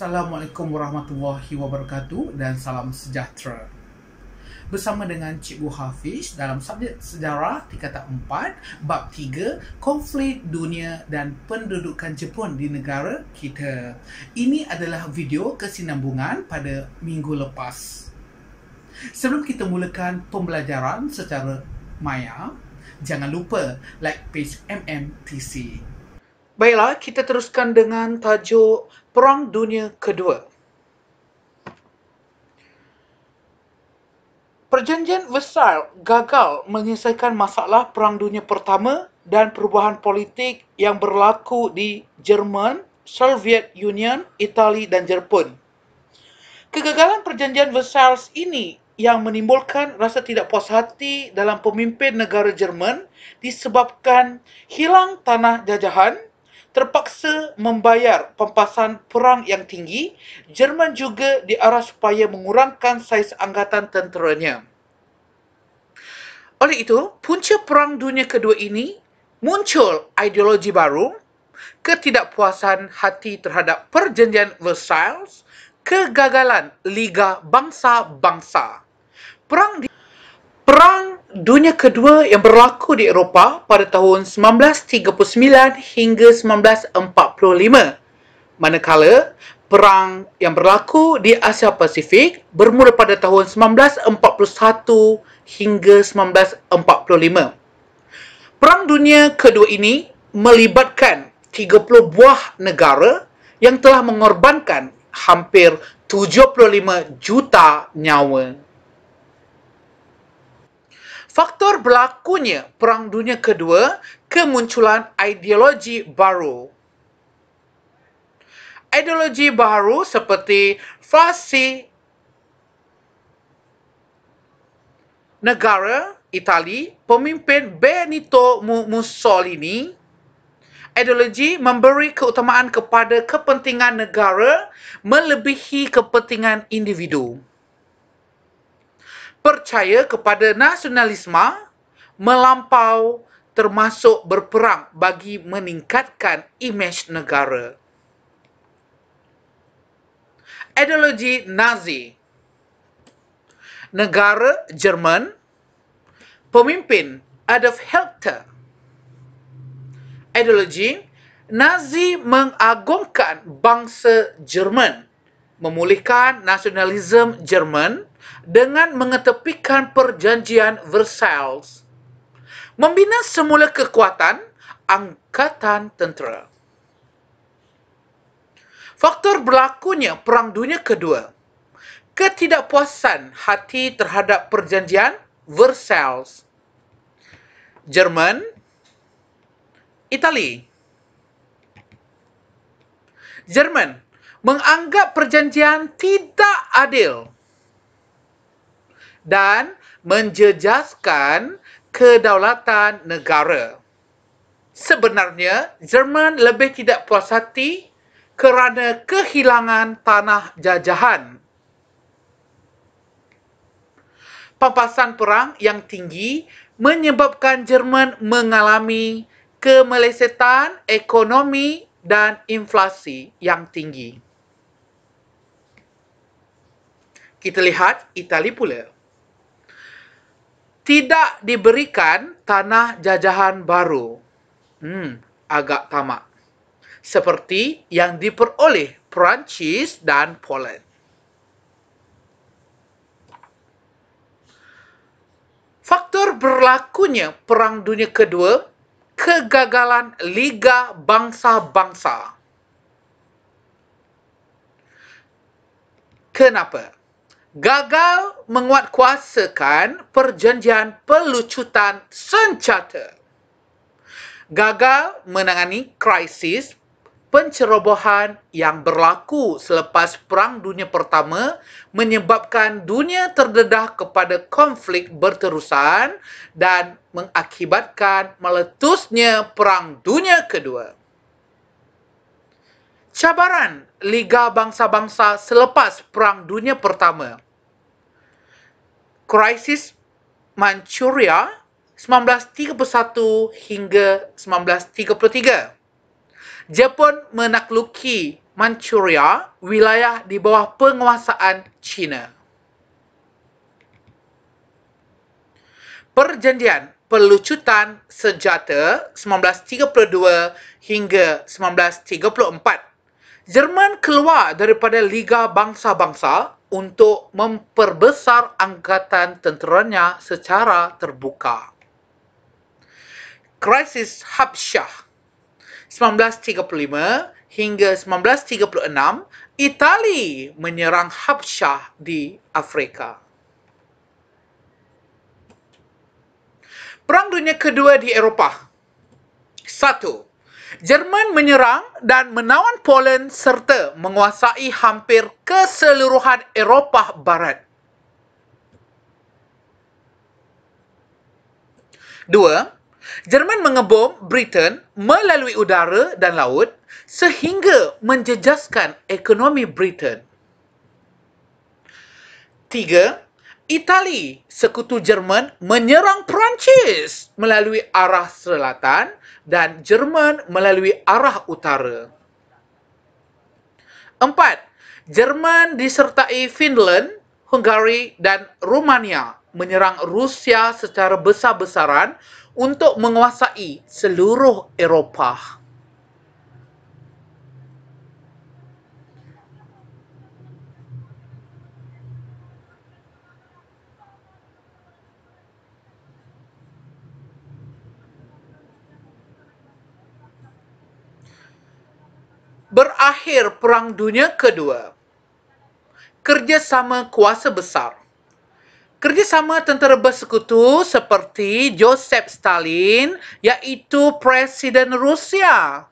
Assalamualaikum warahmatullahi wabarakatuh dan salam sejahtera. Bersama dengan Cikgu Hafiz dalam subjek sejarah tingkat 4, bab 3, konflik dunia dan pendudukan Jepun di negara kita. Ini adalah video kesinambungan pada minggu lepas. Sebelum kita mulakan pembelajaran secara maya, jangan lupa like page MMTC. Baiklah, kita teruskan dengan tajuk Perang Dunia Kedua. Perjanjian Versailles gagal menyelesaikan masalah Perang Dunia Pertama dan perubahan politik yang berlaku di Jerman, Soviet Union, Itali dan Jepun. Kegagalan Perjanjian Versailles ini yang menimbulkan rasa tidak puas hati dalam pemimpin negara Jerman disebabkan hilang tanah jajahan, terpaksa membayar pempasan perang yang tinggi, Jerman juga diarah supaya mengurangkan saiz angkatan tenteranya. Oleh itu, punca Perang Dunia Kedua ini muncul ideologi baru, ketidakpuasan hati terhadap perjanjian Versailles, kegagalan Liga Bangsa-Bangsa. Perang, Perang Dunia Kedua yang berlaku di Eropah pada tahun 1939 hingga 1945. Manakala perang yang berlaku di Asia Pasifik bermula pada tahun 1941 hingga 1945. Perang Dunia Kedua ini melibatkan 30 buah negara yang telah mengorbankan hampir 75 juta nyawa. Faktor berlakunya Perang Dunia Kedua, kemunculan ideologi baru. Ideologi baru seperti Fasi Negara Itali, pemimpin Benito Mussolini, ideologi memberi keutamaan kepada kepentingan negara melebihi kepentingan individu percaya kepada nasionalisme melampau termasuk berperang bagi meningkatkan imej negara. Ideologi Nazi Negara Jerman Pemimpin Adolf Hitler Ideologi Nazi mengagungkan bangsa Jerman memulihkan nasionalisme Jerman dengan mengetepikan perjanjian Versailles, membina semula kekuatan angkatan tentera. Faktor berlakunya Perang Dunia Kedua, ketidakpuasan hati terhadap perjanjian Versailles, Jerman, Itali, Jerman, menganggap perjanjian tidak adil dan menjejaskan kedaulatan negara. Sebenarnya, Jerman lebih tidak puas hati kerana kehilangan tanah jajahan. Pampasan perang yang tinggi menyebabkan Jerman mengalami kemelesetan ekonomi dan inflasi yang tinggi. kita lihat Itali pula. Tidak diberikan tanah jajahan baru. Hmm, agak tamak. Seperti yang diperoleh Perancis dan Poland. Faktor berlakunya Perang Dunia Kedua, kegagalan Liga Bangsa-Bangsa. Kenapa? Kenapa? gagal menguatkuasakan perjanjian pelucutan senjata. Gagal menangani krisis pencerobohan yang berlaku selepas Perang Dunia Pertama menyebabkan dunia terdedah kepada konflik berterusan dan mengakibatkan meletusnya Perang Dunia Kedua cabaran Liga Bangsa-Bangsa selepas Perang Dunia Pertama. Krisis Manchuria 1931 hingga 1933. Jepun menakluki Manchuria, wilayah di bawah penguasaan China. Perjanjian Pelucutan Senjata 1932 hingga 1934. Jerman keluar daripada Liga Bangsa-Bangsa untuk memperbesar angkatan tenteranya secara terbuka. Krisis Habsyah 1935 hingga 1936, Itali menyerang Habsyah di Afrika. Perang Dunia Kedua di Eropah. Satu, Jerman menyerang dan menawan Poland serta menguasai hampir keseluruhan Eropah Barat. Dua, Jerman mengebom Britain melalui udara dan laut sehingga menjejaskan ekonomi Britain. Tiga, Itali, sekutu Jerman menyerang Perancis melalui arah selatan dan Jerman melalui arah utara. Empat, Jerman disertai Finland, Hungary dan Romania menyerang Rusia secara besar-besaran untuk menguasai seluruh Eropah. berakhir Perang Dunia Kedua. Kerjasama kuasa besar. Kerjasama tentera bersekutu seperti Joseph Stalin iaitu Presiden Rusia.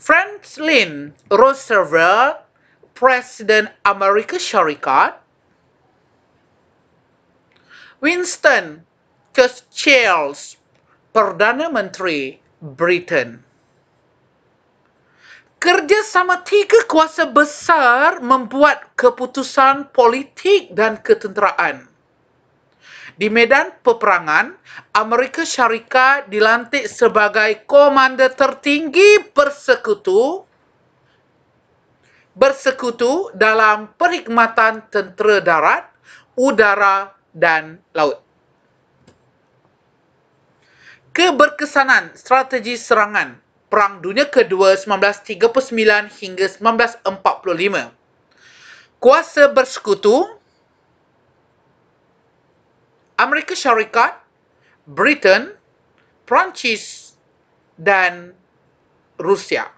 Franklin Roosevelt, Presiden Amerika Syarikat. Winston Churchill, Perdana Menteri Britain bekerja sama tiga kuasa besar membuat keputusan politik dan ketenteraan. Di medan peperangan, Amerika Syarikat dilantik sebagai komander tertinggi persekutu bersekutu dalam perkhidmatan tentera darat, udara dan laut. Keberkesanan strategi serangan Perang Dunia Kedua 1939 hingga 1945. Kuasa bersekutu Amerika Syarikat, Britain, Perancis dan Rusia.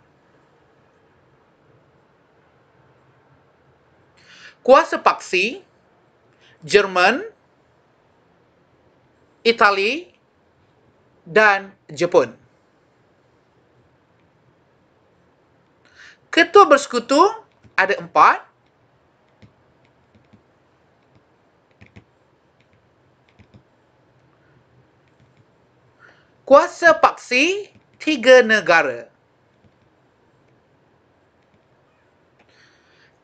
Kuasa paksi Jerman, Itali dan Jepun. Ketua bersekutu ada empat. Kuasa paksi tiga negara.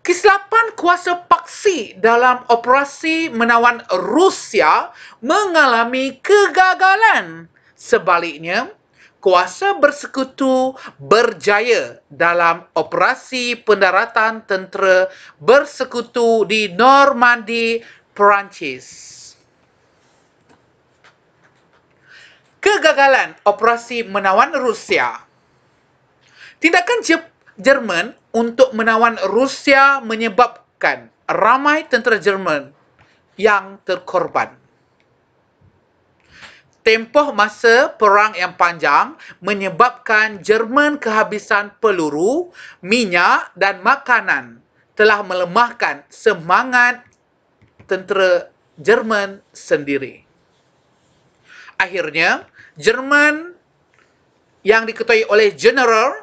Kesilapan kuasa paksi dalam operasi menawan Rusia mengalami kegagalan. Sebaliknya, kuasa bersekutu berjaya dalam operasi pendaratan tentera bersekutu di Normandy, Perancis. Kegagalan operasi menawan Rusia. Tindakan Je- Jerman untuk menawan Rusia menyebabkan ramai tentera Jerman yang terkorban tempoh masa perang yang panjang menyebabkan Jerman kehabisan peluru, minyak dan makanan telah melemahkan semangat tentera Jerman sendiri. Akhirnya, Jerman yang diketuai oleh General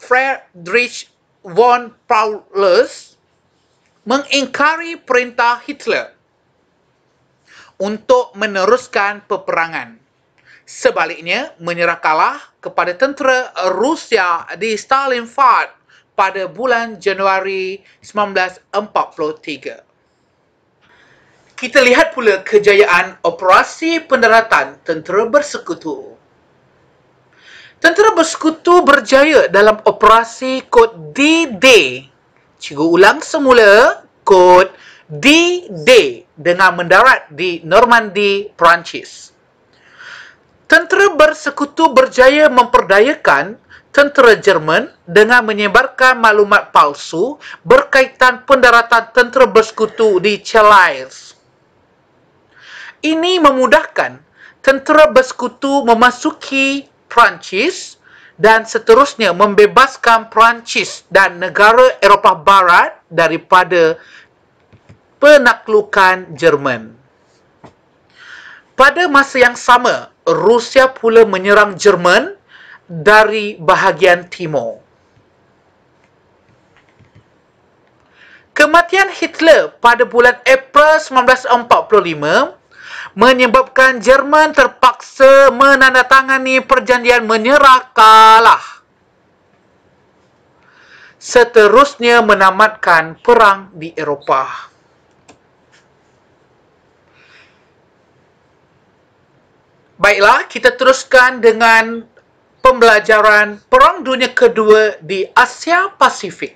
Friedrich von Paulus mengingkari perintah Hitler untuk meneruskan peperangan. Sebaliknya, menyerah kalah kepada tentera Rusia di Stalingrad pada bulan Januari 1943. Kita lihat pula kejayaan operasi pendaratan tentera bersekutu. Tentera bersekutu berjaya dalam operasi kod DD. Cikgu ulang semula kod d D-Day dengan mendarat di Normandy, Perancis. Tentera bersekutu berjaya memperdayakan tentera Jerman dengan menyebarkan maklumat palsu berkaitan pendaratan tentera bersekutu di Chalais. Ini memudahkan tentera bersekutu memasuki Perancis dan seterusnya membebaskan Perancis dan negara Eropah Barat daripada penaklukan Jerman. Pada masa yang sama, Rusia pula menyerang Jerman dari bahagian timur. Kematian Hitler pada bulan April 1945 menyebabkan Jerman terpaksa menandatangani perjanjian menyerah kalah. Seterusnya menamatkan perang di Eropah. Baiklah, kita teruskan dengan pembelajaran Perang Dunia Kedua di Asia Pasifik.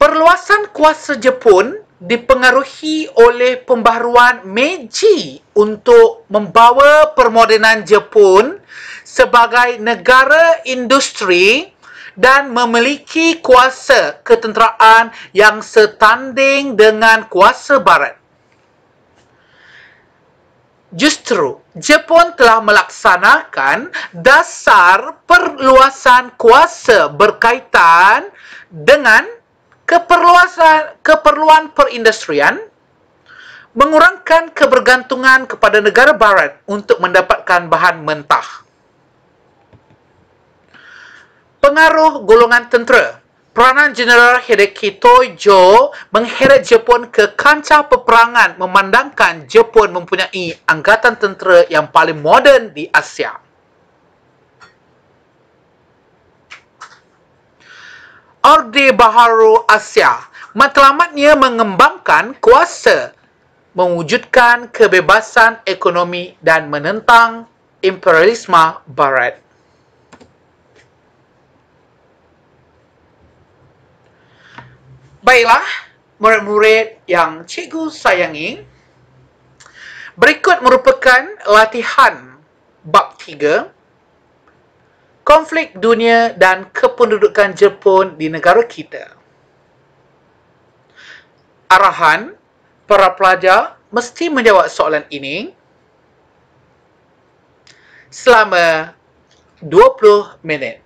Perluasan kuasa Jepun dipengaruhi oleh pembaruan Meiji untuk membawa permodenan Jepun sebagai negara industri dan memiliki kuasa ketenteraan yang setanding dengan kuasa barat. Justru Jepun telah melaksanakan dasar perluasan kuasa berkaitan dengan keperluasan keperluan perindustrian mengurangkan kebergantungan kepada negara barat untuk mendapatkan bahan mentah. Pengaruh golongan tentera Peranan Jeneral Hideki Tojo mengheret Jepun ke kancah peperangan memandangkan Jepun mempunyai angkatan tentera yang paling moden di Asia. Orde Baharu Asia matlamatnya mengembangkan kuasa mewujudkan kebebasan ekonomi dan menentang imperialisme barat. Baiklah, murid-murid yang cikgu sayangi, berikut merupakan latihan bab tiga konflik dunia dan kependudukan Jepun di negara kita. Arahan, para pelajar mesti menjawab soalan ini selama 20 minit.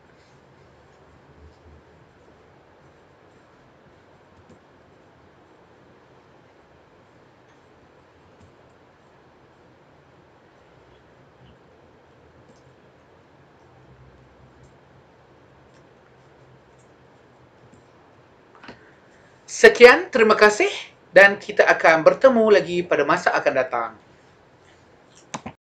Sekian, terima kasih dan kita akan bertemu lagi pada masa akan datang.